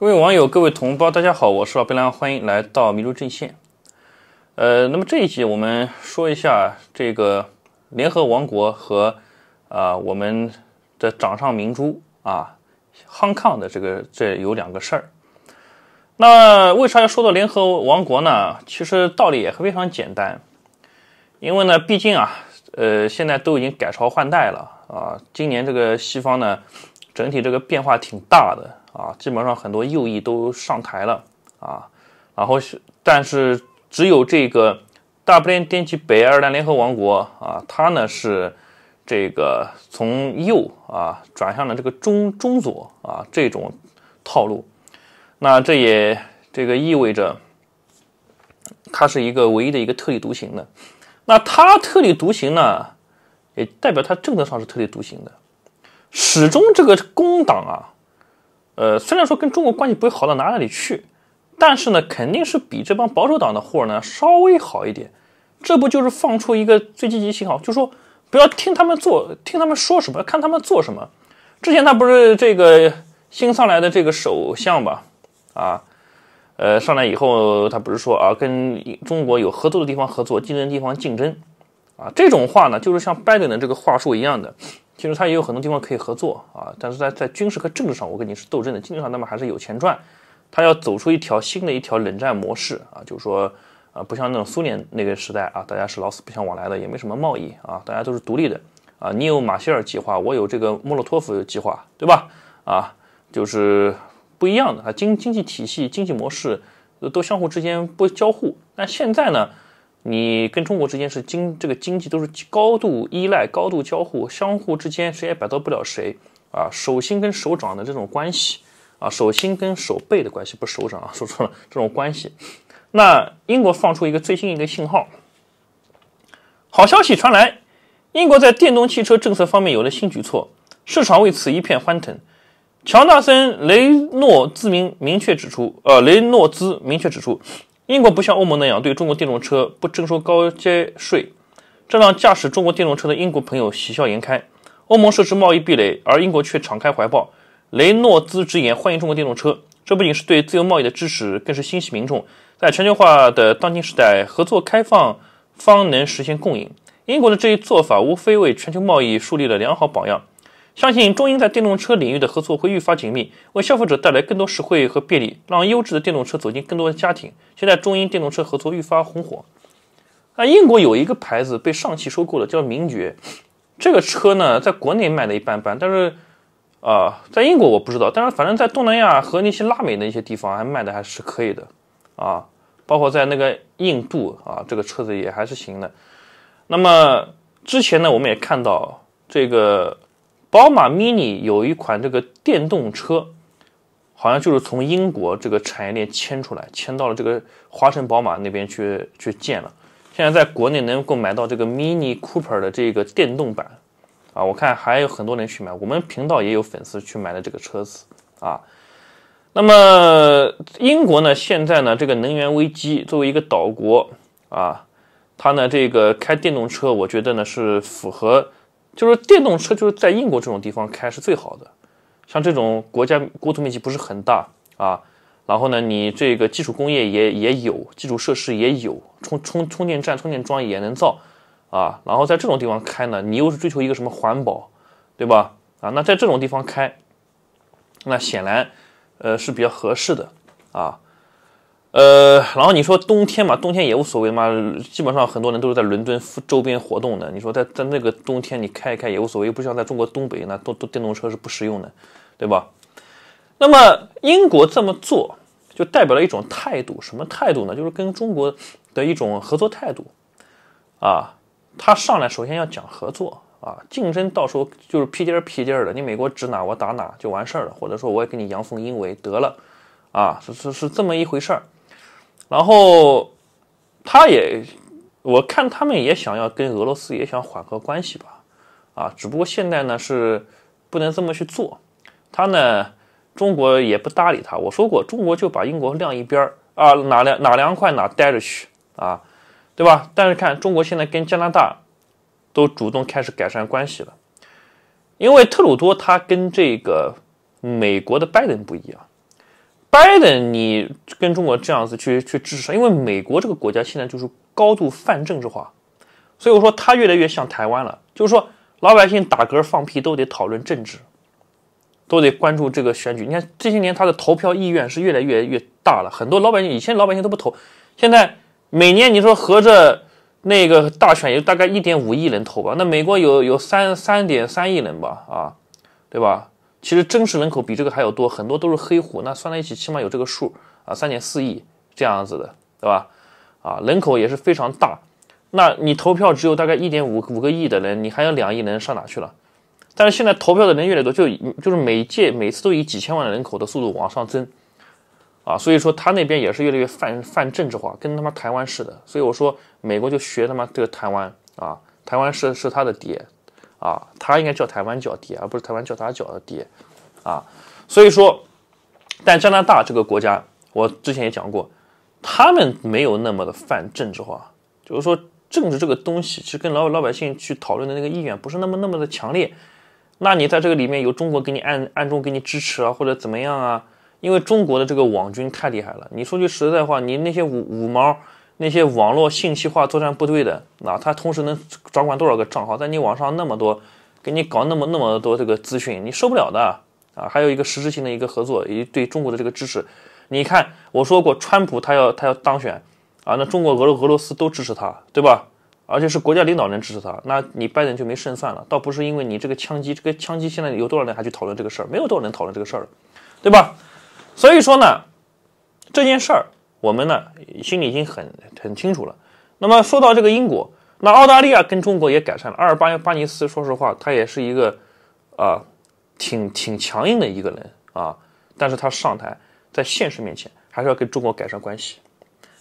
各位网友，各位同胞，大家好，我是老白狼，欢迎来到麋鹿阵线。呃，那么这一集我们说一下这个联合王国和啊我们的掌上明珠啊，Hong Kong 的这个这有两个事儿。那为啥要说到联合王国呢？其实道理也非常简单，因为呢，毕竟啊，呃，现在都已经改朝换代了啊，今年这个西方呢，整体这个变化挺大的。啊，基本上很多右翼都上台了啊，然后是，但是只有这个大不列颠及北爱尔兰联合王国啊，它呢是这个从右啊转向了这个中中左啊这种套路，那这也这个意味着它是一个唯一的一个特立独行的，那它特立独行呢，也代表它政策上是特立独行的，始终这个工党啊。呃，虽然说跟中国关系不会好到哪里去，但是呢，肯定是比这帮保守党的货呢稍微好一点。这不就是放出一个最积极信号，就说不要听他们做，听他们说什么，看他们做什么。之前他不是这个新上来的这个首相吧？啊，呃，上来以后他不是说啊，跟中国有合作的地方合作，竞争地方竞争啊，这种话呢，就是像拜登的这个话术一样的。其实他也有很多地方可以合作啊，但是在在军事和政治上，我跟你是斗争的。经济上那么还是有钱赚，他要走出一条新的、一条冷战模式啊，就是说啊，不像那种苏联那个时代啊，大家是老死不相往来的，也没什么贸易啊，大家都是独立的啊。你有马歇尔计划，我有这个莫洛托夫计划，对吧？啊，就是不一样的啊，经经济体系、经济模式都相互之间不交互。那现在呢？你跟中国之间是经这个经济都是高度依赖、高度交互，相互之间谁也摆脱不了谁啊。手心跟手掌的这种关系啊，手心跟手背的关系不是手掌啊，说错了这种关系。那英国放出一个最新一个信号，好消息传来，英国在电动汽车政策方面有了新举措，市场为此一片欢腾。乔纳森·雷诺兹明明确指出，呃，雷诺兹明确指出。英国不像欧盟那样对中国电动车不征收高阶税，这让驾驶中国电动车的英国朋友喜笑颜开。欧盟设置贸易壁垒，而英国却敞开怀抱。雷诺兹直言欢迎中国电动车，这不仅是对自由贸易的支持，更是心系民众。在全球化的当今时代，合作开放方能实现共赢。英国的这一做法，无非为全球贸易树立了良好榜样。相信中英在电动车领域的合作会愈发紧密，为消费者带来更多实惠和便利，让优质的电动车走进更多的家庭。现在中英电动车合作愈发红火。啊，英国有一个牌子被上汽收购了，叫名爵。这个车呢，在国内卖的一般般，但是啊，在英国我不知道，但是反正在东南亚和那些拉美的一些地方还卖的还是可以的啊。包括在那个印度啊，这个车子也还是行的。那么之前呢，我们也看到这个。宝马 mini 有一款这个电动车，好像就是从英国这个产业链迁出来，迁到了这个华晨宝马那边去去建了。现在在国内能够买到这个 mini cooper 的这个电动版，啊，我看还有很多人去买。我们频道也有粉丝去买的这个车子啊。那么英国呢，现在呢，这个能源危机作为一个岛国啊，它呢这个开电动车，我觉得呢是符合。就是电动车就是在英国这种地方开是最好的，像这种国家国土面积不是很大啊，然后呢，你这个基础工业也也有，基础设施也有，充充充电站、充电桩也能造啊，然后在这种地方开呢，你又是追求一个什么环保，对吧？啊，那在这种地方开，那显然，呃是比较合适的啊。呃，然后你说冬天嘛，冬天也无所谓嘛。基本上很多人都是在伦敦周边活动的。你说在在那个冬天，你开一开也无所谓，又不像在中国东北那，都都电动车是不实用的，对吧？那么英国这么做，就代表了一种态度，什么态度呢？就是跟中国的一种合作态度啊。他上来首先要讲合作啊，竞争到时候就是屁颠儿屁颠儿的，你美国指哪我打哪就完事儿了，或者说我也给你阳奉阴违得了啊，是是是这么一回事儿。然后，他也，我看他们也想要跟俄罗斯也想缓和关系吧，啊，只不过现在呢是不能这么去做，他呢，中国也不搭理他。我说过，中国就把英国晾一边儿啊，哪凉哪凉快哪待着去啊，对吧？但是看中国现在跟加拿大都主动开始改善关系了，因为特鲁多他跟这个美国的拜登不一样。拜登，你跟中国这样子去去支持，因为美国这个国家现在就是高度泛政治化，所以我说他越来越像台湾了。就是说，老百姓打嗝放屁都得讨论政治，都得关注这个选举。你看这些年他的投票意愿是越来越越大了，很多老百姓以前老百姓都不投，现在每年你说合着那个大选有大概一点五亿人投吧，那美国有有三三点三亿人吧，啊，对吧？其实真实人口比这个还要多，很多都是黑户，那算在一起起码有这个数啊，三点四亿这样子的，对吧？啊，人口也是非常大，那你投票只有大概一点五五个亿的人，你还有两亿人上哪去了？但是现在投票的人越来越多，就就是每届每次都以几千万人口的速度往上增，啊，所以说他那边也是越来越泛泛政治化，跟他妈台湾似的，所以我说美国就学他妈这个台湾啊，台湾是是他的爹。啊，他应该叫台湾叫爹，而不是台湾叫他叫的爹，啊，所以说，但加拿大这个国家，我之前也讲过，他们没有那么的泛政治化，就是说政治这个东西，其实跟老老百姓去讨论的那个意愿不是那么那么的强烈，那你在这个里面由中国给你暗暗中给你支持啊，或者怎么样啊，因为中国的这个网军太厉害了，你说句实在话，你那些五五毛。那些网络信息化作战部队的啊，他同时能掌管多少个账号？在你网上那么多，给你搞那么那么多这个资讯，你受不了的啊！还有一个实质性的一个合作以及对中国的这个支持，你看我说过，川普他要他要当选啊，那中国、俄罗、俄罗斯都支持他，对吧？而且是国家领导人支持他，那你拜登就没胜算了。倒不是因为你这个枪击，这个枪击现在有多少人还去讨论这个事儿？没有多少人讨论这个事儿了，对吧？所以说呢，这件事儿。我们呢心里已经很很清楚了。那么说到这个英国，那澳大利亚跟中国也改善了。阿尔巴巴尼斯说实话，他也是一个，啊，挺挺强硬的一个人啊。但是他上台在现实面前还是要跟中国改善关系。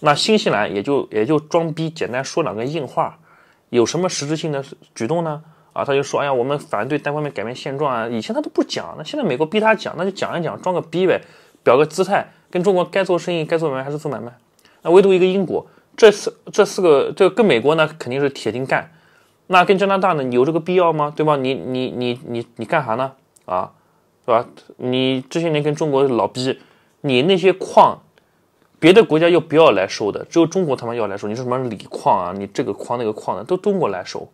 那新西兰也就也就装逼，简单说两个硬话，有什么实质性的举动呢？啊，他就说，哎呀，我们反对单方面改变现状啊。以前他都不讲，那现在美国逼他讲，那就讲一讲，装个逼呗，表个姿态。跟中国该做生意该做买卖还是做买卖，那唯独一个英国，这四这四个这跟美国呢肯定是铁定干，那跟加拿大呢有这个必要吗？对吧？你你你你你干啥呢？啊，是吧？你这些年跟中国老逼，你那些矿，别的国家又不要来收的，只有中国他妈要来收。你说什么锂矿啊？你这个矿那个矿的都中国来收，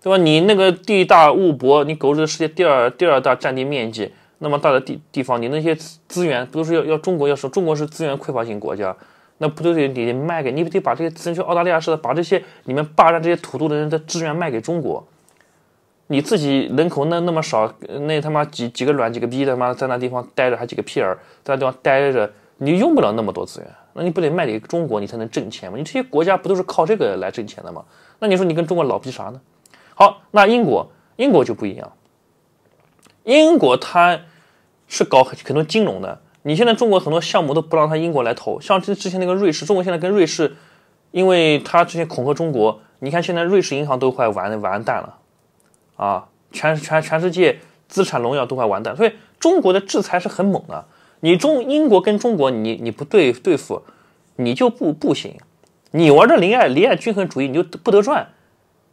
对吧？你那个地大物博，你狗日的世界第二第二大占地面积。那么大的地地方，你那些资源都是要要中国要说中国是资源匮乏型国家，那不都得你得卖给你，不得把这些资源去澳大利亚似的，把这些你们霸占这些土著的人的资源卖给中国？你自己人口那那么少，那他妈几几个卵几个逼他妈在那地方待着，还几个屁儿在那地方待着，你用不了那么多资源，那你不得卖给中国，你才能挣钱吗？你这些国家不都是靠这个来挣钱的吗？那你说你跟中国老逼啥呢？好，那英国英国就不一样，英国它。是搞很多金融的。你现在中国很多项目都不让他英国来投，像之之前那个瑞士，中国现在跟瑞士，因为他之前恐吓中国，你看现在瑞士银行都快完完蛋了，啊，全全全世界资产荣耀都快完蛋。所以中国的制裁是很猛的。你中英国跟中国，你你不对对付，你就不不行。你玩这零爱零爱均衡主义，你就不得赚，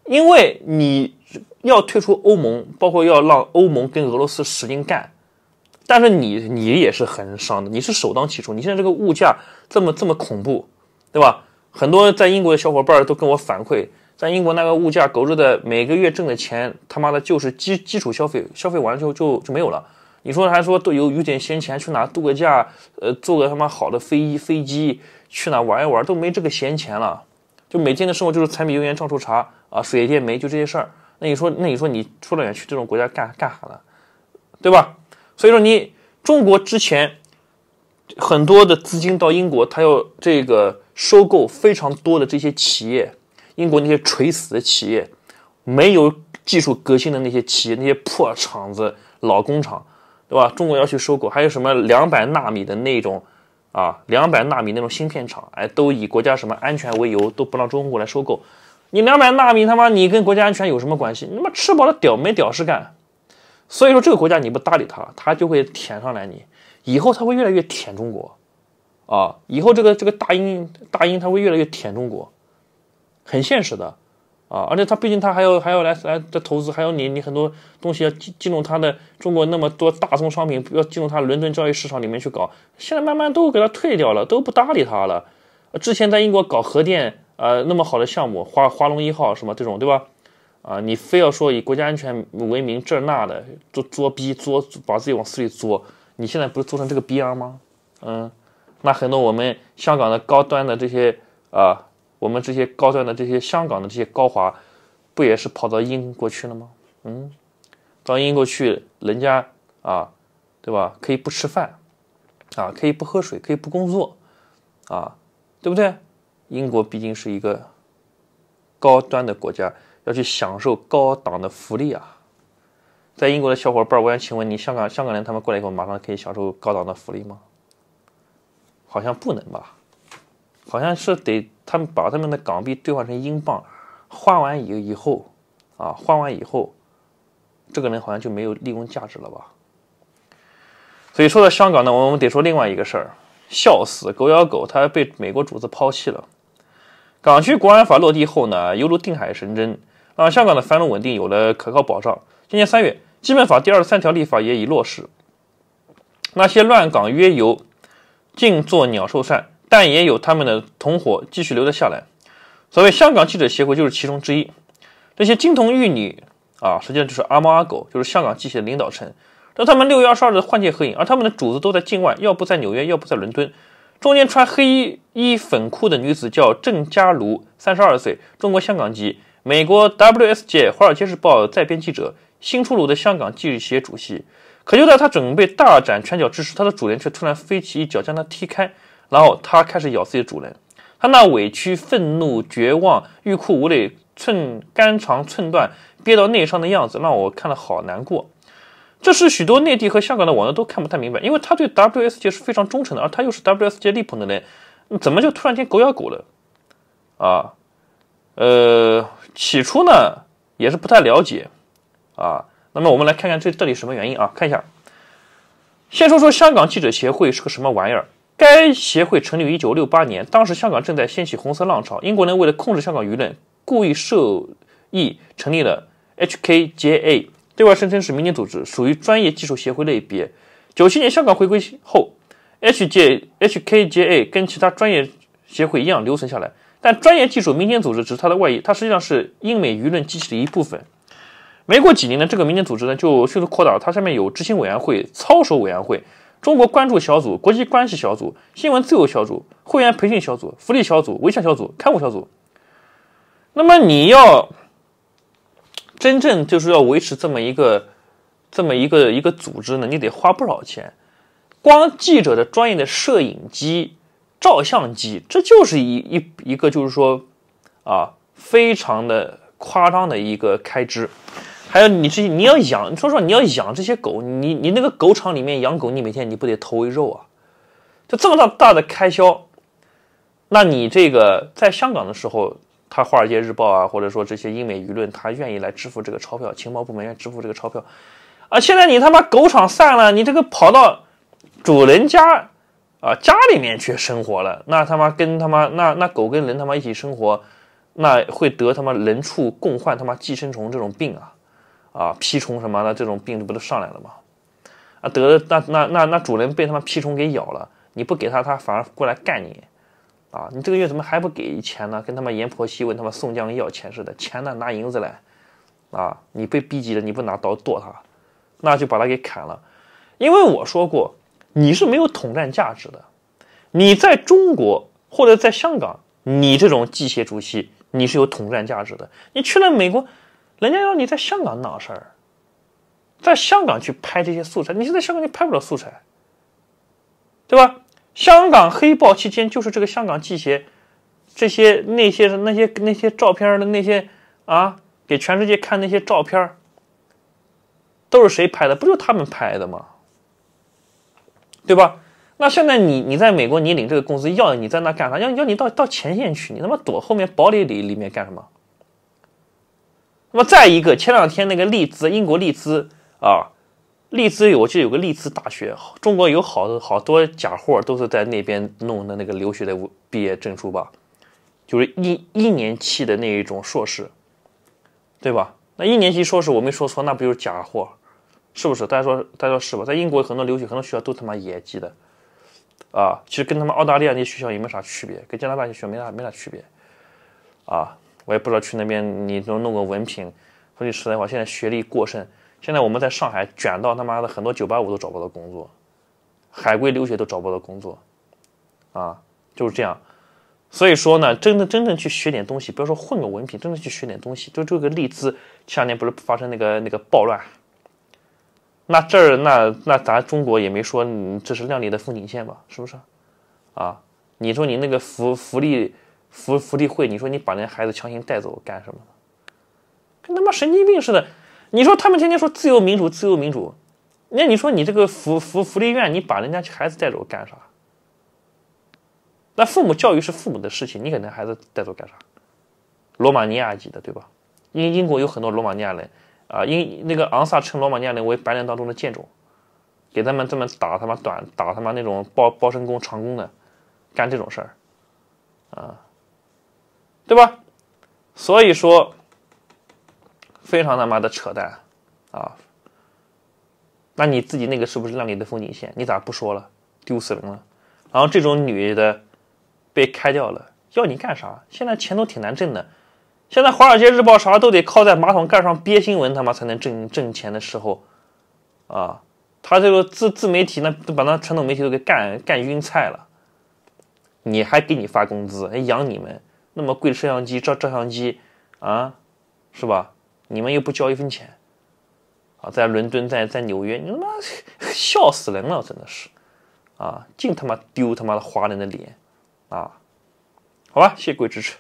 因为你要退出欧盟，包括要让欧盟跟俄罗斯使劲干。但是你你也是很伤的，你是首当其冲。你现在这个物价这么这么恐怖，对吧？很多在英国的小伙伴都跟我反馈，在英国那个物价，狗日的每个月挣的钱，他妈的就是基基础消费，消费完了之后就就没有了。你说还说都有有点闲钱去哪度个假，呃，坐个他妈好的飞飞机去哪玩一玩，都没这个闲钱了。就每天的生活就是柴米油盐酱醋茶啊，水电煤就这些事儿。那你说那你说你出了远去这种国家干干啥呢？对吧？所以说，你中国之前很多的资金到英国，他要这个收购非常多的这些企业，英国那些垂死的企业，没有技术革新的那些企业，那些破厂子、老工厂，对吧？中国要去收购，还有什么两百纳米的那种啊，两百纳米那种芯片厂，哎，都以国家什么安全为由，都不让中国来收购。你两百纳米，他妈你跟国家安全有什么关系？你妈吃饱了屌没屌事干？所以说这个国家你不搭理他，他就会舔上来你。以后他会越来越舔中国，啊，以后这个这个大英大英他会越来越舔中国，很现实的，啊，而且他毕竟他还要还要来来在投资，还有你你很多东西要进进入他的中国那么多大宗商品要进入他伦敦交易市场里面去搞，现在慢慢都给他退掉了，都不搭理他了。之前在英国搞核电，呃，那么好的项目，华华龙一号什么这种，对吧？啊！你非要说以国家安全为名，这那的作作逼作，把自己往死里作，你现在不是做成这个逼样吗？嗯，那很多我们香港的高端的这些啊，我们这些高端的这些香港的这些高华，不也是跑到英国去了吗？嗯，到英国去，人家啊，对吧？可以不吃饭，啊，可以不喝水，可以不工作，啊，对不对？英国毕竟是一个高端的国家。要去享受高档的福利啊！在英国的小伙伴，我想请问你，香港香港人他们过来以后，马上可以享受高档的福利吗？好像不能吧，好像是得他们把他们的港币兑换成英镑，换完以以后啊，换完以后，这个人好像就没有利用价值了吧？所以说到香港呢，我们得说另外一个事儿，笑死狗咬狗，他被美国主子抛弃了。港区国安法落地后呢，犹如定海神针。让香港的繁荣稳定有了可靠保障。今年三月，《基本法》第二十三条立法也已落实。那些乱港约游尽做鸟兽散，但也有他们的同伙继续留了下来。所谓香港记者协会就是其中之一。这些金童玉女啊，实际上就是阿猫阿狗，就是香港记协的领导层。看他们六月二十二日的换届合影，而他们的主子都在境外，要不在纽约，要不在伦敦。中间穿黑衣粉裤的女子叫郑嘉如，三十二岁，中国香港籍。美国 WSJ《华尔街日报》在编记者，新出炉的香港记者协主席。可就在他准备大展拳脚之时，他的主人却突然飞起一脚将他踢开，然后他开始咬自己的主人。他那委屈、愤怒、绝望、欲哭无泪、寸肝肠寸断、憋到内伤的样子，让我看了好难过。这是许多内地和香港的网友都看不太明白，因为他对 WSJ 是非常忠诚的，而他又是 WSJ 力捧的人，怎么就突然间狗咬狗了？啊，呃。起初呢，也是不太了解，啊，那么我们来看看这到底什么原因啊？看一下，先说说香港记者协会是个什么玩意儿。该协会成立于一九六八年，当时香港正在掀起红色浪潮，英国人为了控制香港舆论，故意授意成立了 HKJA，对外声称是民间组织，属于专业技术协会类别。九七年香港回归后 h j h k j a 跟其他专业协会一样留存下来。但专业技术民间组织只是它的外衣，它实际上是英美舆论机器的一部分。没过几年呢，这个民间组织呢就迅速扩大，它上面有执行委员会、操守委员会、中国关注小组、国际关系小组、新闻自由小组、会员培训小组、福利小组、维权小组、刊物小组。那么你要真正就是要维持这么一个这么一个一个组织呢，你得花不少钱，光记者的专业的摄影机。照相机，这就是一一一个，就是说，啊，非常的夸张的一个开支。还有你这你要养，说说你要养这些狗，你你那个狗场里面养狗，你每天你不得投喂肉啊？就这么大大的开销，那你这个在香港的时候，他《华尔街日报》啊，或者说这些英美舆论，他愿意来支付这个钞票，情报部门愿意支付这个钞票啊？现在你他妈狗场散了，你这个跑到主人家。啊，家里面去生活了，那他妈跟他妈那那狗跟人他妈一起生活，那会得他妈人畜共患他妈寄生虫这种病啊，啊蜱虫什么的这种病不都上来了吗？啊得那那那那主人被他妈蜱虫给咬了，你不给他，他反而过来干你，啊你这个月怎么还不给钱呢？跟他妈阎婆惜问他妈宋江要钱似的，钱呢拿银子来，啊你被逼急了你不拿刀剁他，那就把他给砍了，因为我说过。你是没有统战价值的。你在中国或者在香港，你这种记协主席，你是有统战价值的。你去了美国，人家让你在香港闹事儿，在香港去拍这些素材，你现在香港就拍不了素材，对吧？香港黑豹期间，就是这个香港记协，这些那些那些那些照片的那些啊，给全世界看那些照片，都是谁拍的？不就他们拍的吗？对吧？那现在你你在美国，你领这个工资要你在那干啥？要要你到到前线去，你他妈躲后面堡垒里里面干什么？那么再一个，前两天那个利兹，英国利兹啊，利兹有我记得有个利兹大学，中国有好好多假货都是在那边弄的那个留学的毕业证书吧，就是一一年期的那一种硕士，对吧？那一年期硕士我没说错，那不就是假货？是不是？大家说，大家说是吧？在英国很多留学，很多学校都他妈野鸡的，啊，其实跟他们澳大利亚那些学校也没啥区别，跟加拿大学校没啥没啥区别，啊，我也不知道去那边你能弄个文凭。说句实在话，现在学历过剩，现在我们在上海卷到他妈的很多九八五都找不到工作，海归留学都找不到工作，啊，就是这样。所以说呢，真的真正去学点东西，不要说混个文凭，真的去学点东西，就这个利兹，前两年不是发生那个那个暴乱？那这儿那那咱中国也没说，这是亮丽的风景线吧？是不是？啊，你说你那个福福利福福利会，你说你把那孩子强行带走干什么？跟他妈神经病似的！你说他们天天说自由民主，自由民主，那你说你这个福福福利院，你把人家孩子带走干啥？那父母教育是父母的事情，你给那孩子带走干啥？罗马尼亚籍的对吧？因为英国有很多罗马尼亚人。啊，因那个昂萨称罗马尼亚人为白人当中的贱种，给他们这么打他妈短打他妈那种包包身工长工的，干这种事儿，啊，对吧？所以说非常他妈的扯淡啊！那你自己那个是不是亮丽的风景线？你咋不说了？丢死人了！然后这种女的被开掉了，要你干啥？现在钱都挺难挣的。现在《华尔街日报》啥都得靠在马桶盖上憋新闻，他妈才能挣挣钱的时候，啊，他这个自自媒体呢，都把那传统媒体都给干干晕菜了。你还给你发工资，还养你们那么贵的摄像机、照照相机，啊，是吧？你们又不交一分钱，啊，在伦敦，在在纽约，你他妈笑死人了，真的是，啊，净他妈丢他妈的华人的脸，啊，好吧，谢谢各位支持。